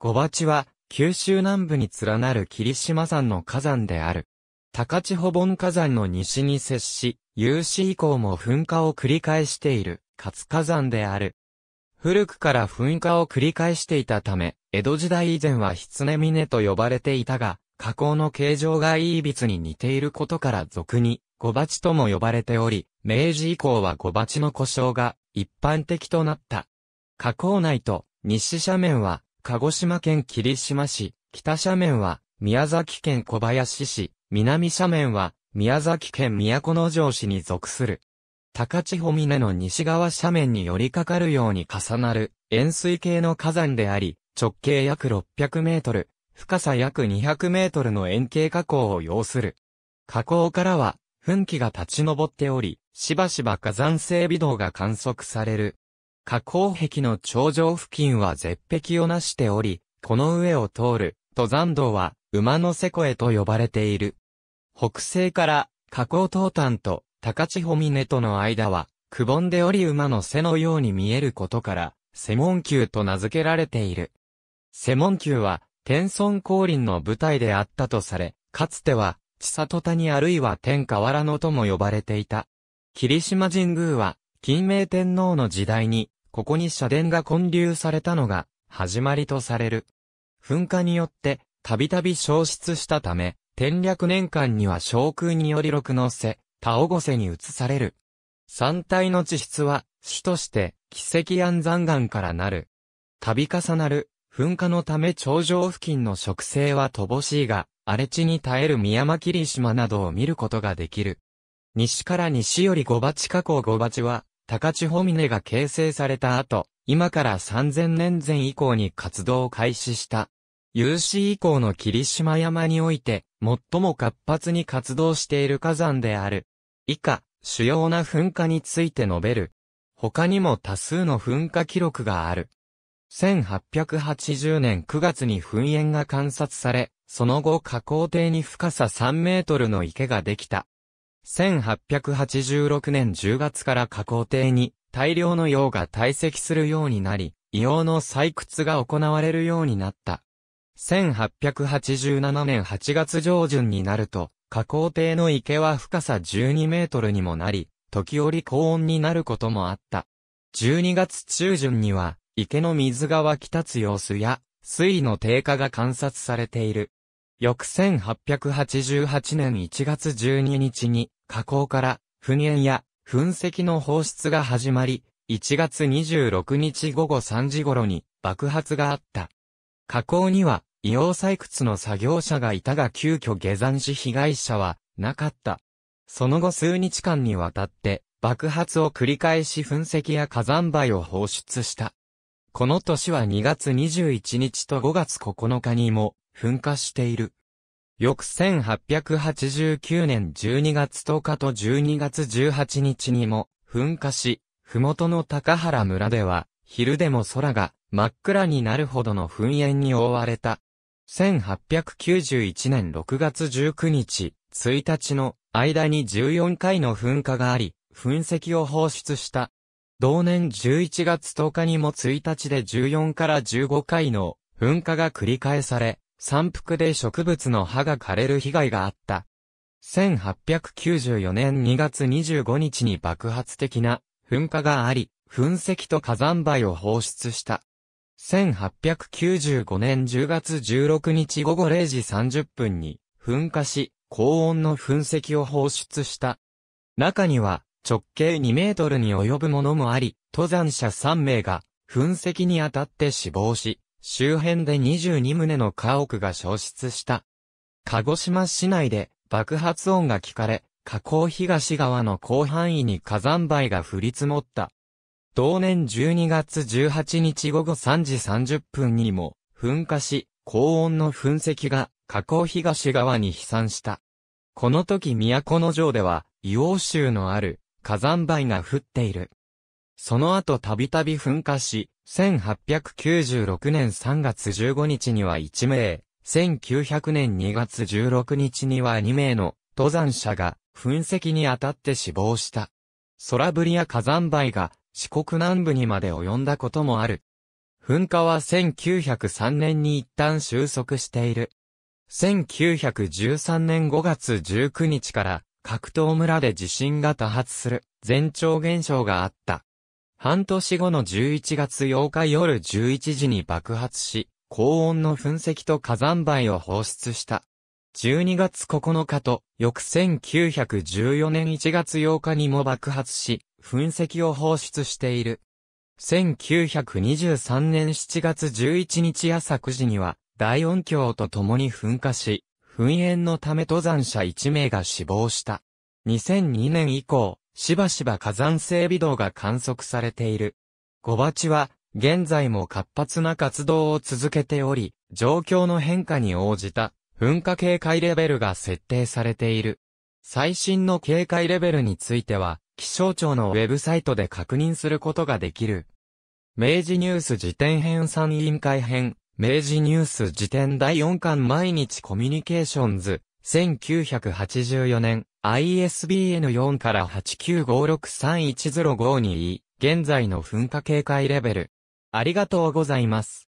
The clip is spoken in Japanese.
五鉢は、九州南部に連なる霧島山の火山である。高千穂盆火山の西に接し、有史以降も噴火を繰り返している、活火山である。古くから噴火を繰り返していたため、江戸時代以前は狐峰と呼ばれていたが、火口の形状がいいびつに似ていることから俗に、五鉢とも呼ばれており、明治以降は五鉢の故障が一般的となった。火口内と西斜面は鹿児島県霧島市、北斜面は、宮崎県小林市、南斜面は、宮崎県都城市に属する。高千穂峰の西側斜面に寄りかかるように重なる、円錐形の火山であり、直径約600メートル、深さ約200メートルの円形火口を要する。火口からは、噴気が立ち上っており、しばしば火山性微動が観測される。火口壁の頂上付近は絶壁をなしており、この上を通る登山道は馬の瀬越へと呼ばれている。北西から火口東端と高千穂峰との間は、くぼんでおり馬の背のように見えることから、セモン級と名付けられている。セモン級は、天孫降臨の舞台であったとされ、かつては、千里谷あるいは天河原野とも呼ばれていた。霧島神宮は、金明天皇の時代に、ここに社殿が建立されたのが、始まりとされる。噴火によって、たびたび消失したため、天略年間には昇空により六の瀬、田尾瀬に移される。山体の地質は、主として、奇跡安山岩からなる。度重なる、噴火のため頂上付近の植生は乏しいが、荒れ地に耐える宮間霧島などを見ることができる。西から西より五鉢加工五鉢は、高千穂峰が形成された後、今から3000年前以降に活動を開始した。有史以降の霧島山において、最も活発に活動している火山である。以下、主要な噴火について述べる。他にも多数の噴火記録がある。1880年9月に噴煙が観察され、その後下口底に深さ3メートルの池ができた。1886年10月から加工艇に大量の溶が堆積するようになり、硫黄の採掘が行われるようになった。1887年8月上旬になると、加工艇の池は深さ12メートルにもなり、時折高温になることもあった。12月中旬には、池の水が湧き立つ様子や、水位の低下が観察されている。翌1888年1月12日に、火口から、噴煙や、噴石の放出が始まり、1月26日午後3時頃に、爆発があった。火口には、硫黄採掘の作業者がいたが急遽下山し被害者は、なかった。その後数日間にわたって、爆発を繰り返し噴石や火山灰を放出した。この年は2月21日と5月9日にも、噴火している。翌1889年12月10日と12月18日にも噴火し、麓の高原村では、昼でも空が真っ暗になるほどの噴煙に覆われた。1891年6月19日、1日の間に14回の噴火があり、噴石を放出した。同年11月10日にも1日で14から15回の噴火が繰り返され、山腹で植物の葉が枯れる被害があった。1894年2月25日に爆発的な噴火があり、噴石と火山灰を放出した。1895年10月16日午後0時30分に噴火し、高温の噴石を放出した。中には直径2メートルに及ぶものもあり、登山者3名が噴石に当たって死亡し、周辺で22棟の家屋が消失した。鹿児島市内で爆発音が聞かれ、河口東側の広範囲に火山灰が降り積もった。同年12月18日午後3時30分にも噴火し、高温の噴石が河口東側に飛散した。この時都の城では、硫黄州のある火山灰が降っている。その後たびたび噴火し、1896年3月15日には1名、1900年2月16日には2名の登山者が噴石に当たって死亡した。空振りや火山灰が四国南部にまで及んだこともある。噴火は1903年に一旦収束している。1913年5月19日から、格闘村で地震が多発する前兆現象があった。半年後の11月8日夜11時に爆発し、高温の噴石と火山灰を放出した。12月9日と、翌1914年1月8日にも爆発し、噴石を放出している。1923年7月11日朝9時には、大音響と共に噴火し、噴煙のため登山者1名が死亡した。2002年以降、しばしば火山性微動が観測されている。ゴバチは、現在も活発な活動を続けており、状況の変化に応じた噴火警戒レベルが設定されている。最新の警戒レベルについては、気象庁のウェブサイトで確認することができる。明治ニュース辞典編3委員会編、明治ニュース辞典第4巻毎日コミュニケーションズ、1984年、ISBN4 から895631052、現在の噴火警戒レベル。ありがとうございます。